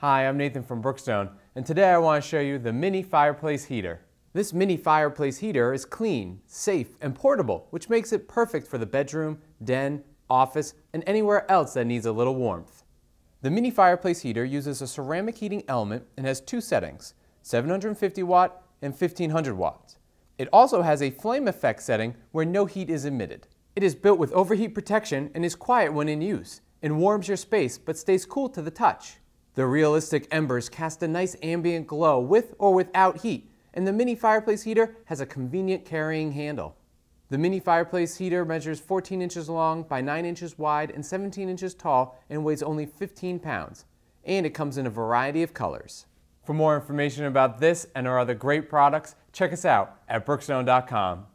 Hi, I'm Nathan from Brookstone, and today I want to show you the mini fireplace heater. This mini fireplace heater is clean, safe, and portable, which makes it perfect for the bedroom, den, office, and anywhere else that needs a little warmth. The mini fireplace heater uses a ceramic heating element and has two settings, 750 watt and 1500 watt. It also has a flame effect setting where no heat is emitted. It is built with overheat protection and is quiet when in use, and warms your space but stays cool to the touch. The realistic embers cast a nice ambient glow with or without heat, and the mini fireplace heater has a convenient carrying handle. The mini fireplace heater measures 14 inches long by 9 inches wide and 17 inches tall and weighs only 15 pounds. And it comes in a variety of colors. For more information about this and our other great products, check us out at brookstone.com.